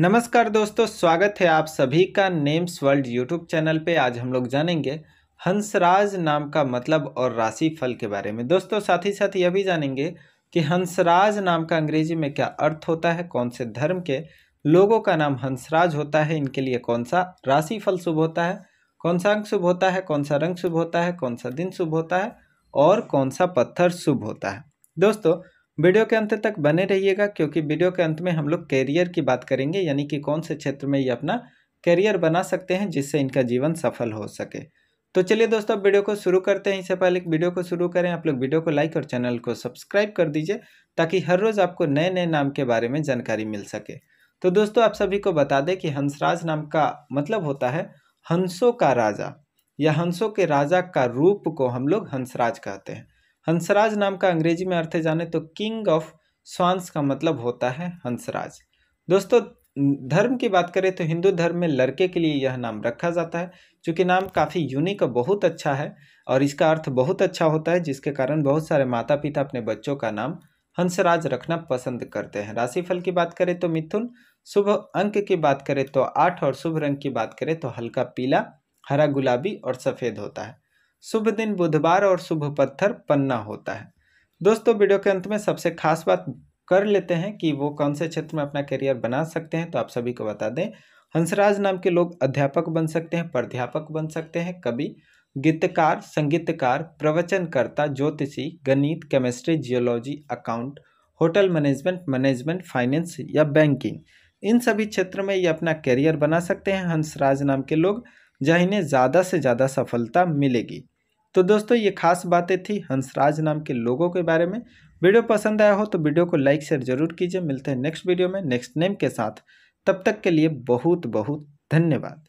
नमस्कार दोस्तों स्वागत है आप सभी का नेम्स वर्ल्ड यूट्यूब चैनल पे आज हम लोग जानेंगे हंसराज नाम का मतलब और राशि फल के बारे में दोस्तों साथ ही साथ यह भी जानेंगे कि हंसराज नाम का अंग्रेजी में क्या अर्थ होता है कौन से धर्म के लोगों का नाम हंसराज होता है इनके लिए कौन सा राशि फल शुभ होता है कौन सा अंक शुभ होता है कौन सा रंग शुभ होता है कौन सा दिन शुभ होता है और कौन सा पत्थर शुभ होता है दोस्तों वीडियो के अंत तक बने रहिएगा क्योंकि वीडियो के अंत में हम लोग कैरियर की बात करेंगे यानी कि कौन से क्षेत्र में ये अपना कैरियर बना सकते हैं जिससे इनका जीवन सफल हो सके तो चलिए दोस्तों वीडियो को शुरू करते हैं इससे पहले वीडियो को शुरू करें आप लोग वीडियो को लाइक और चैनल को सब्सक्राइब कर दीजिए ताकि हर रोज़ आपको नए नए नाम के बारे में जानकारी मिल सके तो दोस्तों आप सभी को बता दें कि हंसराज नाम का मतलब होता है हंसों का राजा या हंसों के राजा का रूप को हम लोग हंसराज कहते हैं हंसराज नाम का अंग्रेजी में अर्थ जाने तो किंग ऑफ स्वांस का मतलब होता है हंसराज दोस्तों धर्म की बात करें तो हिंदू धर्म में लड़के के लिए यह नाम रखा जाता है क्योंकि नाम काफ़ी यूनिक और बहुत अच्छा है और इसका अर्थ बहुत अच्छा होता है जिसके कारण बहुत सारे माता पिता अपने बच्चों का नाम हंसराज रखना पसंद करते हैं राशिफल की बात करें तो मिथुन शुभ अंक की बात करें तो आठ और शुभ रंग की बात करें तो हल्का पीला हरा गुलाबी और सफ़ेद होता है शुभ दिन बुधवार और शुभ पत्थर पन्ना होता है दोस्तों वीडियो के अंत में सबसे खास बात कर लेते हैं कि वो कौन से क्षेत्र में अपना करियर बना सकते हैं तो आप सभी को बता दें हंसराज नाम के लोग अध्यापक बन सकते हैं प्राध्यापक बन सकते हैं कवि गीतकार संगीतकार प्रवचनकर्ता ज्योतिषी गणित chemistry geology account hotel management management finance या बैंकिंग इन सभी क्षेत्र में ये अपना करियर बना सकते हैं हंसराज नाम के लोग जहाँ इन्हें ज़्यादा से ज़्यादा सफलता मिलेगी तो दोस्तों ये खास बातें थी हंसराज नाम के लोगों के बारे में वीडियो पसंद आया हो तो वीडियो को लाइक शेयर जरूर कीजिए मिलते हैं नेक्स्ट वीडियो में नेक्स्ट नेम के साथ तब तक के लिए बहुत बहुत धन्यवाद